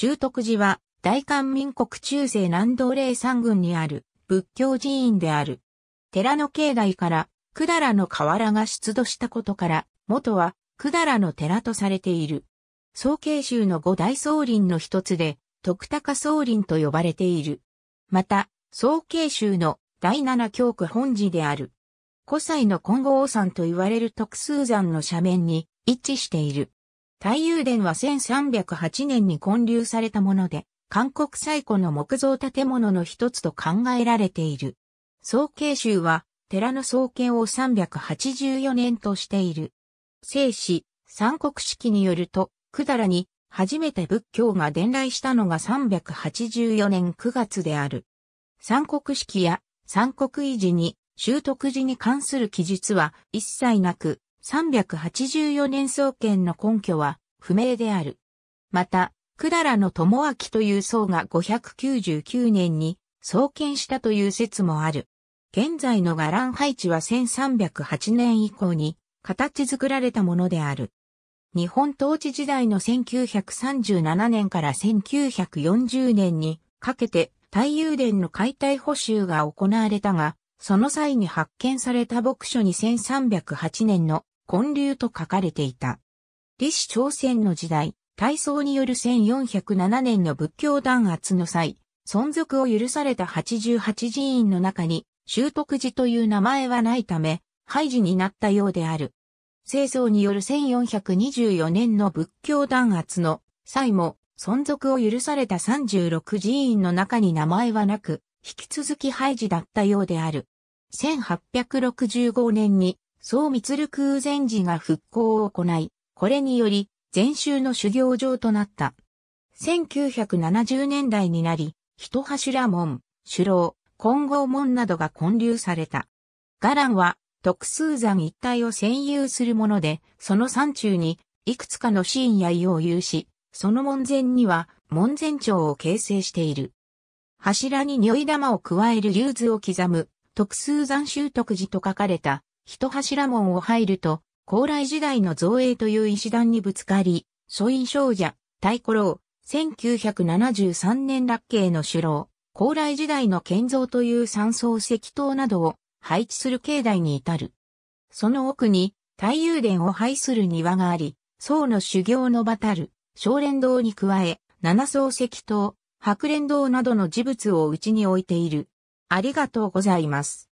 修徳寺は、大韓民国中世南道霊山郡にある仏教寺院である。寺の境内から、百済の河原が出土したことから、元は、百済の寺とされている。総慶州の五大宗林の一つで、徳高宗林と呼ばれている。また、総慶州の第七教区本寺である。古祭の金剛山と言われる徳数山の斜面に位置している。大友殿は1308年に建立されたもので、韓国最古の木造建物の一つと考えられている。総慶集は、寺の創建を384年としている。聖史、三国式によると、くだらに初めて仏教が伝来したのが384年9月である。三国式や三国維持に、修得時に関する記述は一切なく、384年創建の根拠は不明である。また、百済の友明という僧が599年に創建したという説もある。現在の伽藍配置は1308年以降に形作られたものである。日本統治時代の1937年から1940年にかけて太陽殿の解体補修が行われたが、その際に発見された牧書に1308年の建立と書かれていた。李氏朝鮮の時代、大宋による1407年の仏教弾圧の際、存続を許された88寺院の中に、修徳寺という名前はないため、廃寺になったようである。清僧による1424年の仏教弾圧の際も、存続を許された36寺院の中に名前はなく、引き続き廃寺だったようである。1865年に総る空前寺が復興を行い、これにより、禅宗の修行場となった。1970年代になり、一柱門、首楼、金剛門などが建立された。伽藍は、特数山一帯を占有するもので、その山中に、いくつかのや野を有し、その門前には、門前町を形成している。柱に如意玉を加える竜図を刻む、特数山修徳寺と書かれた一柱門を入ると、高麗時代の造営という石段にぶつかり、書院少女、太鼓楼、1973年落慶の首楼、高麗時代の建造という三層石塔などを配置する境内に至る。その奥に、太遊殿を配する庭があり、僧の修行の場たる、少連堂に加え、七層石塔、白蓮堂などの事物をうちに置いている。ありがとうございます。